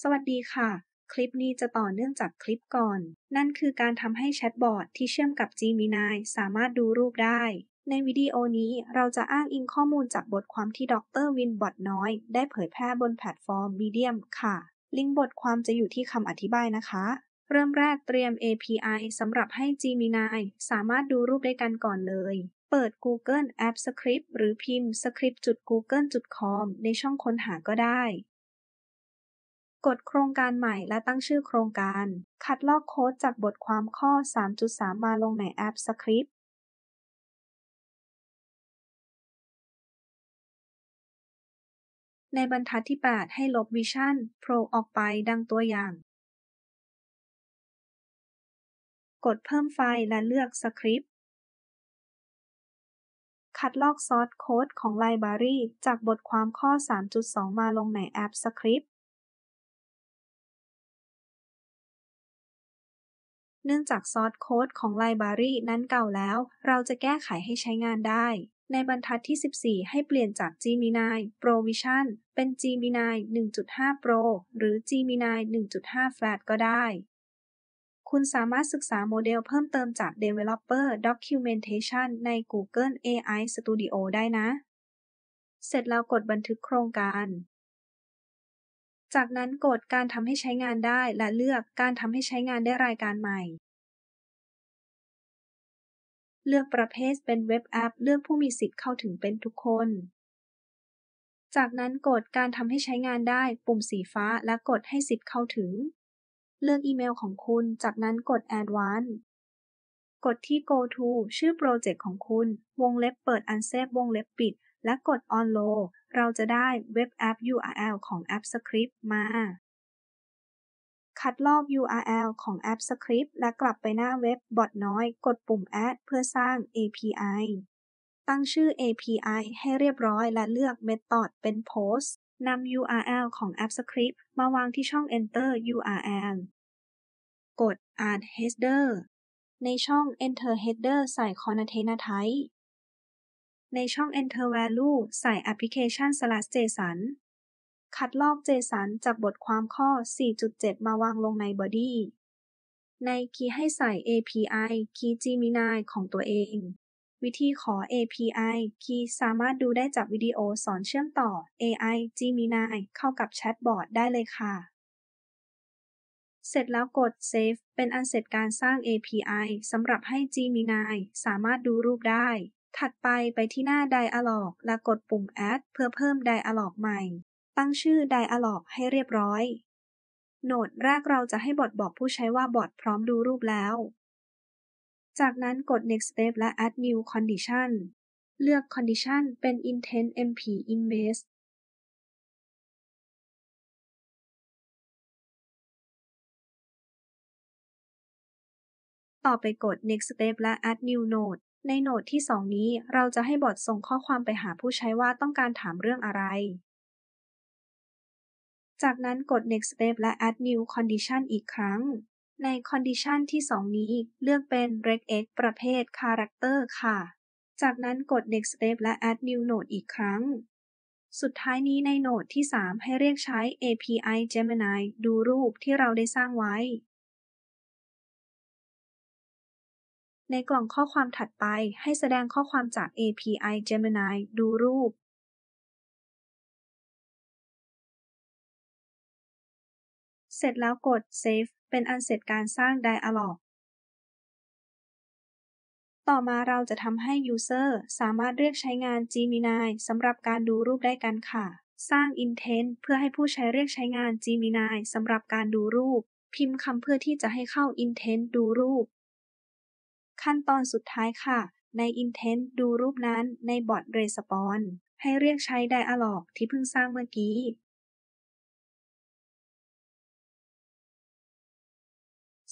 สวัสดีค่ะ คลิปนี้จะต่อเนื่องจากคลิปก่อน นั่นคือการทำให้แชทบอทที่เชื่อมกับ Gemini สามารถดูรูปได้ ในวิดีโอนี้เราจะอ้างอิงข้อมูลจากบทความที่ดรวินบอทน้อย ได้เผยแพร่บนแพลตฟอร์ม Medium ค่ะ ลิงก์บทความจะอยู่ที่คำอธิบายนะคะ เริ่มแรกเตรียม API สำหรับให้ Gemini สามารถดูรูปได้กันก่อนเลย เปิด Google App Script หรือพิมพ์ script.google.com ในช่องค้นหาก็ได้กดโครงการใหม่และตั้งชื่อโครงการ คัดลอกโค้ดจากบทความข้อ 3.3 มาลงในแอปสคริปต์ในบรรทัดที่ 8 ให้ลบวิชั่นโปรออกไปดังตัวอย่าง กดเพิ่มไฟล์และเลือกสคริปต์คัดลอกซอสโค้ดของไลบรารีจากบทความข้อ 3.2 มาลงในแอปสคริปตเนื่องจากซอ์สโค้ดของไลบรารีนั้นเก่าแล้ว เราจะแก้ไขให้ใช้งานได้ ในบรรทัดที่ 14 ให้เปลี่ยนจาก Gemini Pro Vision เป็น Gemini 1.5 Pro หรือ Gemini 1.5 Flat ก็ได้ คุณสามารถศึกษาโมเดลเพิ่มเติมจาก Developer Documentation ใน Google AI Studio ได้นะ เสร็จแล้วกดบันทึกโครงการจากนั้นกดการทำให้ใช้งานได้และเลือกการทำให้ใช้งานได้รายการใหม่ เลือกประเภทเป็นเว็บแอป เลือกผู้มีสิทธิ์เข้าถึงเป็นทุกคน จากนั้นกดการทำให้ใช้งานได้ปุ่มสีฟ้าและกดให้สิทธิ์เข้าถึง เลือกอีเมลของคุณจากนั้นกด a d v a n c e กดที่ Go to ชื่อโปรเจกต์ของคุณวงเล็บเปิด Unsafe วงเล็บปิดและกด On Low เราจะได้เว็บแอป URL ของอปส s c r i p t มา คัดลอก URL ของอปส s c r i p t และกลับไปหน้าเว็บบอทน้อย กดปุ่ม Add เพื่อสร้าง API ตั้งชื่อ API ให้เรียบร้อยและเลือก Method เป็น Post นำ URL ของอปส s c r i p t มาวางที่ช่อง Enter URL กด Add Header ในช่อง Enter Header ใส่ Container Type ในช่อง Enter Value ใส่ application slash /json คัดลอก JSON จากบทความข้อ 4.7 มาวางลงใน Body ในคีย์ให้ใส่ API คีย์ Gemini ของตัวเอง วิธีขอ API คีย์สามารถดูได้จากวิดีโอสอนเชื่อมต่อ AI Gemini เข้ากับแชทบอร์ดได้เลยค่ะ เสร็จแล้วกด Save เป็นอันเสร็จการสร้าง API สำหรับให้ Gemini สามารถดูรูปได้ถัดไปไปที่หน้า Dialog และกดปุ่ม Add เพื่อเพิ่ม Dialog ใหม่ ตั้งชื่อ Dialog ให้เรียบร้อย โนด แรกเราจะให้บอทบอกผู้ใช้ว่าบอทพร้อมดูรูปแล้ว จากนั้นกด Next Step และ Add New Condition เลือก Condition เป็น Intent MP i n m a s e ต่อไปกด Next Step และ Add New Node ในโหนดที่ 2 นี้เราจะให้บอทส่งข้อความไปหาผู้ใช้ว่าต้องการถามเรื่องอะไร จากนั้นกด next step และ add new condition อีกครั้ง ใน condition ที่ 2 นี้เลือกเป็น regex ประเภท character ค่ะ จากนั้นกด next step และ add new node อีกครั้ง สุดท้ายนี้ในโหนดที่ 3 ให้เรียกใช้ API Gemini ดูรูปที่เราได้สร้างไว้ในกล่องข้อความถัดไปให้แสดงข้อความจาก API Gemini ดูรูป เสร็จแล้วกด Save เป็นอันเสร็จการสร้าง Dialog ต่อมาเราจะทำให้ User สามารถเรียกใช้งาน Gemini สำหรับการดูรูปได้กันค่ะ สร้าง Intent เพื่อให้ผู้ใช้เรียกใช้งาน Gemini สำหรับการดูรูป พิมพ์คำเพื่อที่จะให้เข้า Intent ดูรูปขั้นตอนสุดท้ายค่ะ ใน Intent ดูรูปนั้นใน Bot Response ให้เรียกใช้ Dialog ที่เพิ่งสร้างเมื่อกี้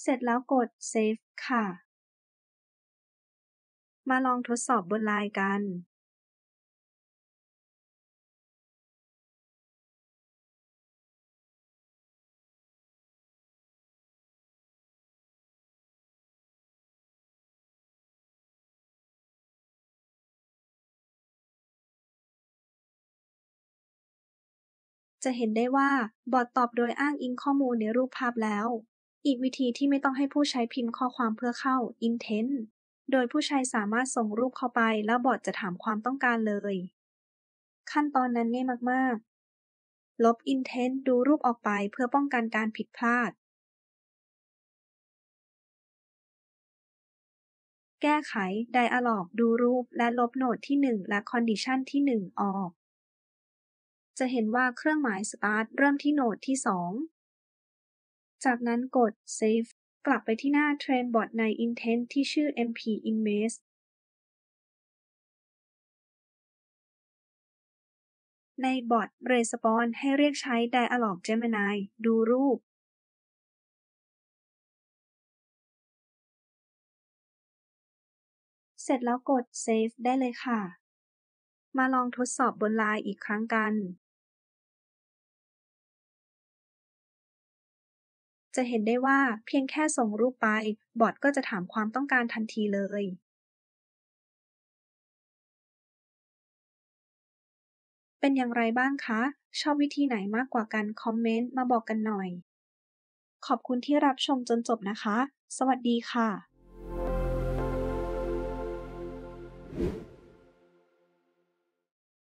เสร็จแล้วกด Save ค่ะ มาลองทดสอบบนไลน์กันจะเห็นได้ว่าบอทตอบโดยอ้างอิงข้อมูลในรูปภาพแล้ว อีกวิธีที่ไม่ต้องให้ผู้ใช้พิมพ์ข้อความเพื่อเข้า intent โดยผู้ใช้สามารถส่งรูปเข้าไปแล้วบอทจะถามความต้องการเลย ขั้นตอนนั้นง่ายมาก ๆ ลบ intent ดูรูปออกไปเพื่อป้องกันการผิดพลาด แก้ไข Dialog ดูรูปและลบโนดที่ 1 และ Condition ที่ 1 ออกจะเห็นว่าเครื่องหมาย Start เริ่มที่โหนดที่ 2 จากนั้นกด Save กลับไปที่หน้า Trainbot ใน Intent ที่ชื่อ MP Image ในบอท Response ให้เรียกใช้ Dialog Gemini ดูรูป เสร็จแล้วกด Save ได้เลยค่ะ มาลองทดสอบบนไลน์อีกครั้งกันจะเห็นได้ว่าเพียงแค่ส่งรูปไปบอทก็จะถามความต้องการทันทีเลย เป็นอย่างไรบ้างคะ ชอบวิธีไหนมากกว่ากัน คอมเมนต์มาบอกกันหน่อย ขอบคุณที่รับชมจนจบนะคะ สวัสดีค่ะ